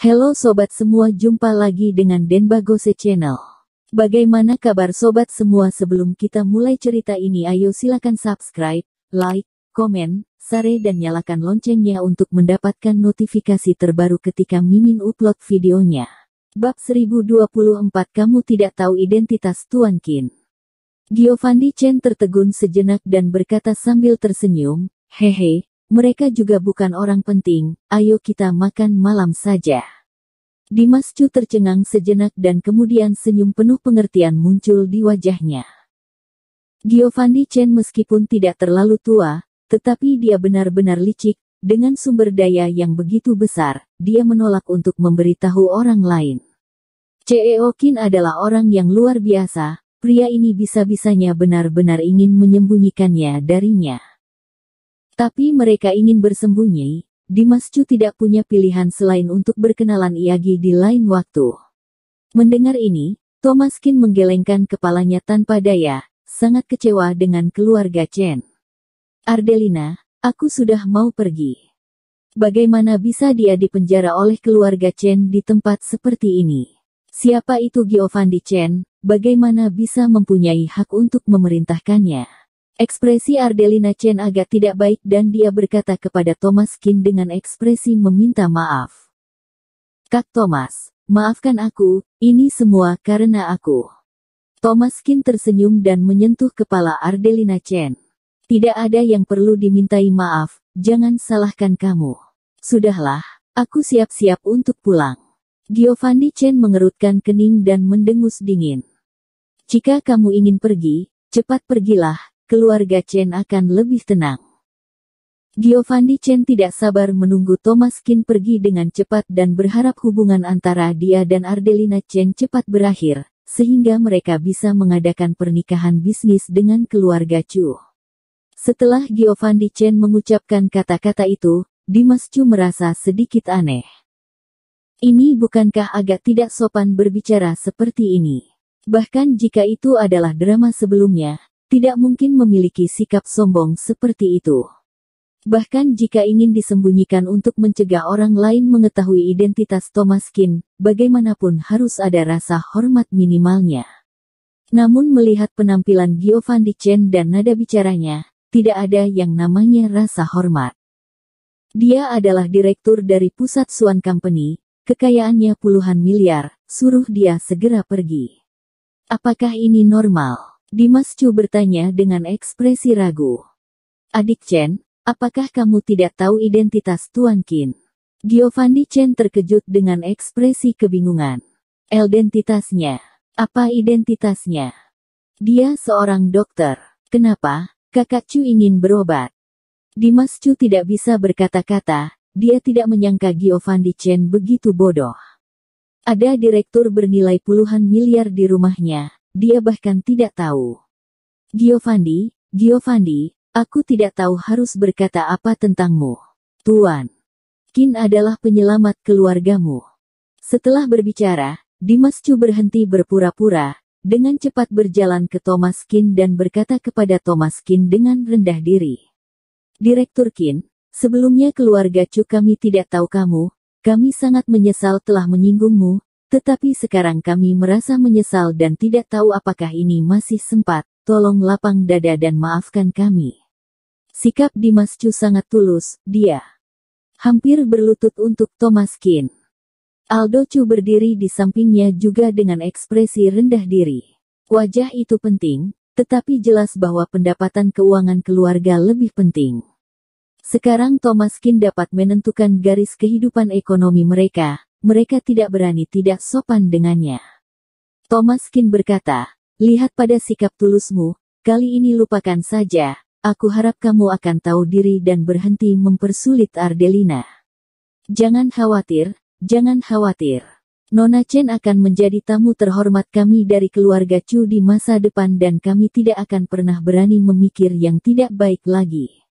Halo sobat semua, jumpa lagi dengan Denbagose Channel. Bagaimana kabar sobat semua sebelum kita mulai cerita ini ayo silakan subscribe, like, komen, share dan nyalakan loncengnya untuk mendapatkan notifikasi terbaru ketika Mimin upload videonya. Bab 1024 Kamu Tidak Tahu Identitas Tuan Kin Giovanni Chen tertegun sejenak dan berkata sambil tersenyum, Hehe, mereka juga bukan orang penting, ayo kita makan malam saja. Dimas Chu tercengang sejenak dan kemudian senyum penuh pengertian muncul di wajahnya. Giovanni Chen meskipun tidak terlalu tua, tetapi dia benar-benar licik, dengan sumber daya yang begitu besar, dia menolak untuk memberitahu orang lain. CEO Kin adalah orang yang luar biasa, pria ini bisa-bisanya benar-benar ingin menyembunyikannya darinya. Tapi mereka ingin bersembunyi, Dimas Chu tidak punya pilihan selain untuk berkenalan Iagi di lain waktu. Mendengar ini, Thomas Kin menggelengkan kepalanya tanpa daya, sangat kecewa dengan keluarga Chen. Ardelina, aku sudah mau pergi. Bagaimana bisa dia dipenjara oleh keluarga Chen di tempat seperti ini? Siapa itu Giovanni Chen? Bagaimana bisa mempunyai hak untuk memerintahkannya? Ekspresi Ardelina Chen agak tidak baik dan dia berkata kepada Thomas Kin dengan ekspresi meminta maaf. Kak Thomas, maafkan aku, ini semua karena aku. Thomas Kin tersenyum dan menyentuh kepala Ardelina Chen. Tidak ada yang perlu dimintai maaf, jangan salahkan kamu. Sudahlah, aku siap-siap untuk pulang. Giovanni Chen mengerutkan kening dan mendengus dingin. Jika kamu ingin pergi, cepat pergilah, keluarga Chen akan lebih tenang. Giovanni Chen tidak sabar menunggu Thomas Kin pergi dengan cepat dan berharap hubungan antara dia dan Ardelina Chen cepat berakhir, sehingga mereka bisa mengadakan pernikahan bisnis dengan keluarga Chu. Setelah Giovanni Chen mengucapkan kata-kata itu, Dimas Chu merasa sedikit aneh. Ini bukankah agak tidak sopan berbicara seperti ini? Bahkan jika itu adalah drama sebelumnya, tidak mungkin memiliki sikap sombong seperti itu. Bahkan jika ingin disembunyikan untuk mencegah orang lain mengetahui identitas Thomas Kin, bagaimanapun harus ada rasa hormat minimalnya. Namun melihat penampilan Giovanni Chen dan nada bicaranya, tidak ada yang namanya rasa hormat. Dia adalah direktur dari Pusat Swan Company, kekayaannya puluhan miliar, suruh dia segera pergi. Apakah ini normal? Dimas Chu bertanya dengan ekspresi ragu. Adik Chen, apakah kamu tidak tahu identitas Tuan Kin? Giovanni Chen terkejut dengan ekspresi kebingungan. Identitasnya. Apa identitasnya? Dia seorang dokter. Kenapa? Kakak Chu ingin berobat. Dimas Chu tidak bisa berkata-kata, dia tidak menyangka Giovanni Chen begitu bodoh. Ada direktur bernilai puluhan miliar di rumahnya, dia bahkan tidak tahu. Giovanni, Giovanni, aku tidak tahu harus berkata apa tentangmu. Tuan. Kin adalah penyelamat keluargamu. Setelah berbicara, Dimas Chu berhenti berpura-pura, dengan cepat berjalan ke Thomas Kin dan berkata kepada Thomas Kin dengan rendah diri. Direktur Kin, sebelumnya keluarga Chu kami tidak tahu kamu, kami sangat menyesal telah menyinggungmu, tetapi sekarang kami merasa menyesal dan tidak tahu apakah ini masih sempat, tolong lapang dada dan maafkan kami. Sikap Dimas Chu sangat tulus, dia hampir berlutut untuk Thomas Kin. Aldo Chu berdiri di sampingnya juga dengan ekspresi rendah diri. Wajah itu penting, tetapi jelas bahwa pendapatan keuangan keluarga lebih penting. Sekarang Thomas Kin dapat menentukan garis kehidupan ekonomi mereka, mereka tidak berani tidak sopan dengannya. Thomas Kin berkata, lihat pada sikap tulusmu, kali ini lupakan saja, aku harap kamu akan tahu diri dan berhenti mempersulit Ardelina. Jangan khawatir, jangan khawatir. Nona Chen akan menjadi tamu terhormat kami dari keluarga Chu di masa depan dan kami tidak akan pernah berani memikir yang tidak baik lagi.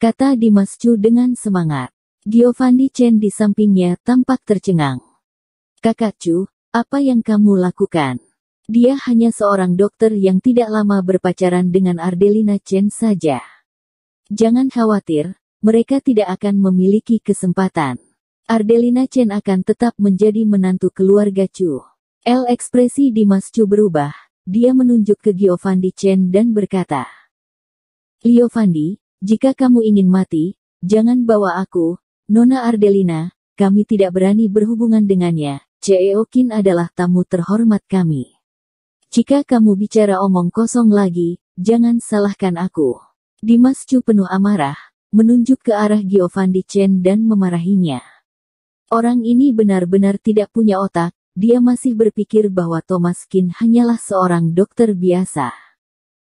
Kata Dimas Chu dengan semangat. Giovanni Chen di sampingnya tampak tercengang. Kakak Chu, apa yang kamu lakukan? Dia hanya seorang dokter yang tidak lama berpacaran dengan Ardelina Chen saja. Jangan khawatir, mereka tidak akan memiliki kesempatan. Ardelina Chen akan tetap menjadi menantu keluarga Chu. L ekspresi di mas Chu berubah, dia menunjuk ke Giovanni Chen dan berkata, Giovanni, jika kamu ingin mati, jangan bawa aku, Nona Ardelina, kami tidak berani berhubungan dengannya. CEO Kin adalah tamu terhormat kami. Jika kamu bicara omong kosong lagi, jangan salahkan aku. Dimas Chu penuh amarah, menunjuk ke arah Giovanni Chen dan memarahinya. Orang ini benar-benar tidak punya otak, dia masih berpikir bahwa Thomas Kin hanyalah seorang dokter biasa.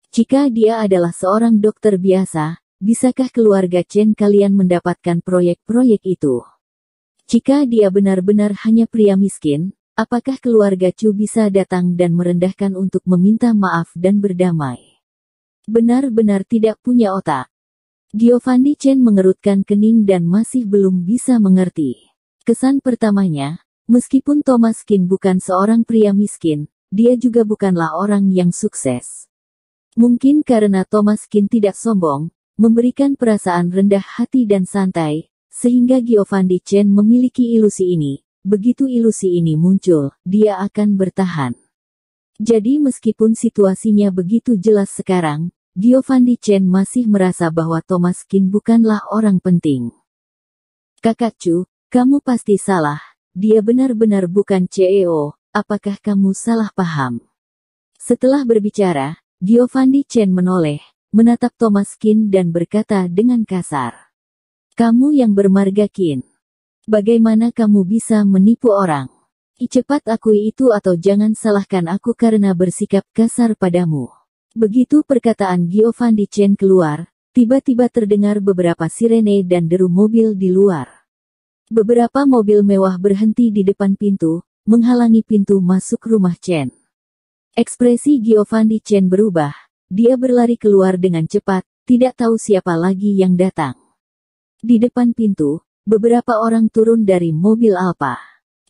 Jika dia adalah seorang dokter biasa, Bisakah keluarga Chen kalian mendapatkan proyek-proyek itu? Jika dia benar-benar hanya pria miskin, apakah keluarga Chu bisa datang dan merendahkan untuk meminta maaf dan berdamai? Benar-benar tidak punya otak. Giovanni Chen mengerutkan kening dan masih belum bisa mengerti. Kesan pertamanya, meskipun Thomas Kin bukan seorang pria miskin, dia juga bukanlah orang yang sukses. Mungkin karena Thomas Kin tidak sombong, memberikan perasaan rendah hati dan santai, sehingga Giovanni Chen memiliki ilusi ini. Begitu ilusi ini muncul, dia akan bertahan. Jadi meskipun situasinya begitu jelas sekarang, Giovanni Chen masih merasa bahwa Thomas Kin bukanlah orang penting. Kakak Chu, kamu pasti salah, dia benar-benar bukan CEO, apakah kamu salah paham? Setelah berbicara, Giovanni Chen menoleh, menatap Thomas Kin dan berkata dengan kasar. Kamu yang bermarga Kin. Bagaimana kamu bisa menipu orang? Cepat akui itu atau jangan salahkan aku karena bersikap kasar padamu. Begitu perkataan Giovanni Chen keluar, tiba-tiba terdengar beberapa sirene dan deru mobil di luar. Beberapa mobil mewah berhenti di depan pintu, menghalangi pintu masuk rumah Chen. Ekspresi Giovanni Chen berubah, dia berlari keluar dengan cepat, tidak tahu siapa lagi yang datang. Di depan pintu, beberapa orang turun dari mobil Alfa.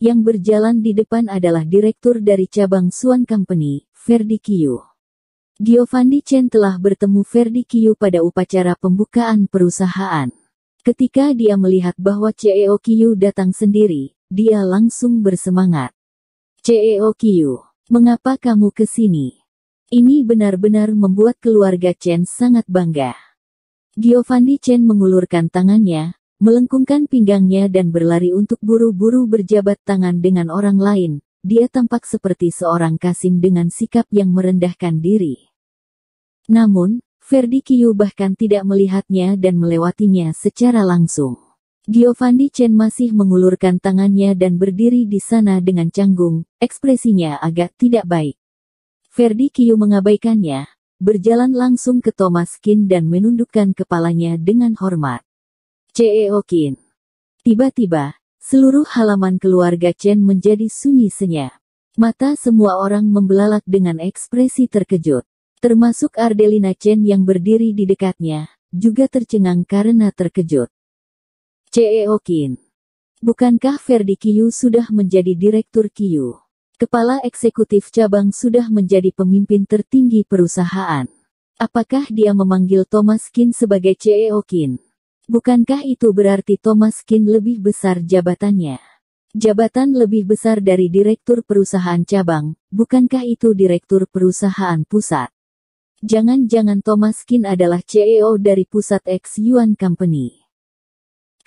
Yang berjalan di depan adalah direktur dari cabang Swan Company, Ferdi Kiyu. Giovanni Chen telah bertemu Ferdi Kiyu pada upacara pembukaan perusahaan. Ketika dia melihat bahwa CEO Kiyu datang sendiri, dia langsung bersemangat. CEO Kiyu, mengapa kamu ke sini? Ini benar-benar membuat keluarga Chen sangat bangga. Giovanni Chen mengulurkan tangannya, melengkungkan pinggangnya dan berlari untuk buru-buru berjabat tangan dengan orang lain. Dia tampak seperti seorang kasim dengan sikap yang merendahkan diri. Namun, Ferdi Kiyu bahkan tidak melihatnya dan melewatinya secara langsung. Giovanni Chen masih mengulurkan tangannya dan berdiri di sana dengan canggung, ekspresinya agak tidak baik. Ferdi Kiyu mengabaikannya, berjalan langsung ke Thomas Kin dan menundukkan kepalanya dengan hormat. CEO Kin. Tiba-tiba, seluruh halaman keluarga Chen menjadi sunyi senyap. Mata semua orang membelalak dengan ekspresi terkejut. Termasuk Ardelina Chen yang berdiri di dekatnya, juga tercengang karena terkejut. CEO Kin. Bukankah Ferdi Kiyu sudah menjadi direktur Kiyu? Kepala Eksekutif Cabang sudah menjadi pemimpin tertinggi perusahaan. Apakah dia memanggil Thomas Kin sebagai CEO Kin? Bukankah itu berarti Thomas Kin lebih besar jabatannya? Jabatan lebih besar dari direktur perusahaan cabang, bukankah itu direktur perusahaan pusat? Jangan-jangan Thomas Kin adalah CEO dari pusat X Yuan Company.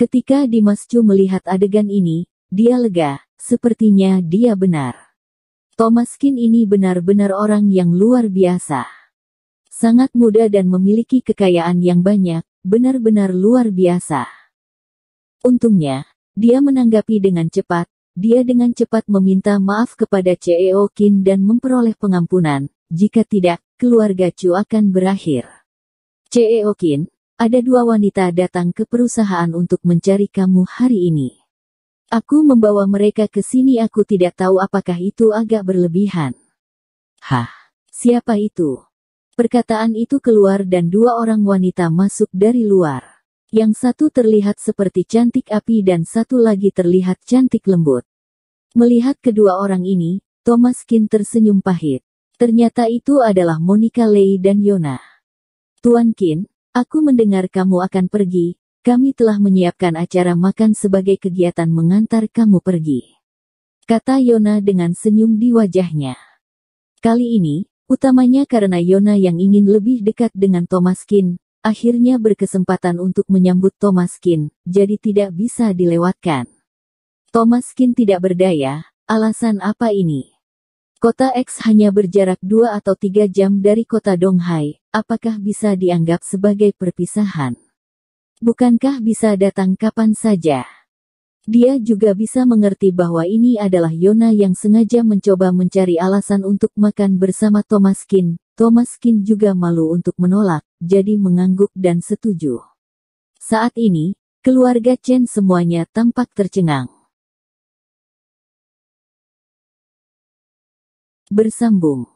Ketika Dimas Chu melihat adegan ini, dia lega, sepertinya dia benar. Thomas Kin ini benar-benar orang yang luar biasa. Sangat muda dan memiliki kekayaan yang banyak, benar-benar luar biasa. Untungnya, dia menanggapi dengan cepat, dia dengan cepat meminta maaf kepada CEO Kin dan memperoleh pengampunan, jika tidak, keluarga Chu akan berakhir. CEO Kin, ada dua wanita datang ke perusahaan untuk mencari kamu hari ini. Aku membawa mereka ke sini aku tidak tahu apakah itu agak berlebihan. Hah, siapa itu? Perkataan itu keluar dan dua orang wanita masuk dari luar. Yang satu terlihat seperti cantik api dan satu lagi terlihat cantik lembut. Melihat kedua orang ini, Thomas Kin tersenyum pahit. Ternyata itu adalah Monica Lei dan Yona. Tuan Kin, aku mendengar kamu akan pergi, kami telah menyiapkan acara makan sebagai kegiatan mengantar kamu pergi. Kata Yona dengan senyum di wajahnya. Kali ini, utamanya karena Yona yang ingin lebih dekat dengan Thomaskin, akhirnya berkesempatan untuk menyambut Thomaskin, jadi tidak bisa dilewatkan. Thomaskin tidak berdaya, alasan apa ini? Kota X hanya berjarak dua atau tiga jam dari kota Donghai, apakah bisa dianggap sebagai perpisahan? Bukankah bisa datang kapan saja? Dia juga bisa mengerti bahwa ini adalah Yona yang sengaja mencoba mencari alasan untuk makan bersama Thomas Kin. Thomas Kin juga malu untuk menolak, jadi mengangguk dan setuju. Saat ini, keluarga Chen semuanya tampak tercengang. Bersambung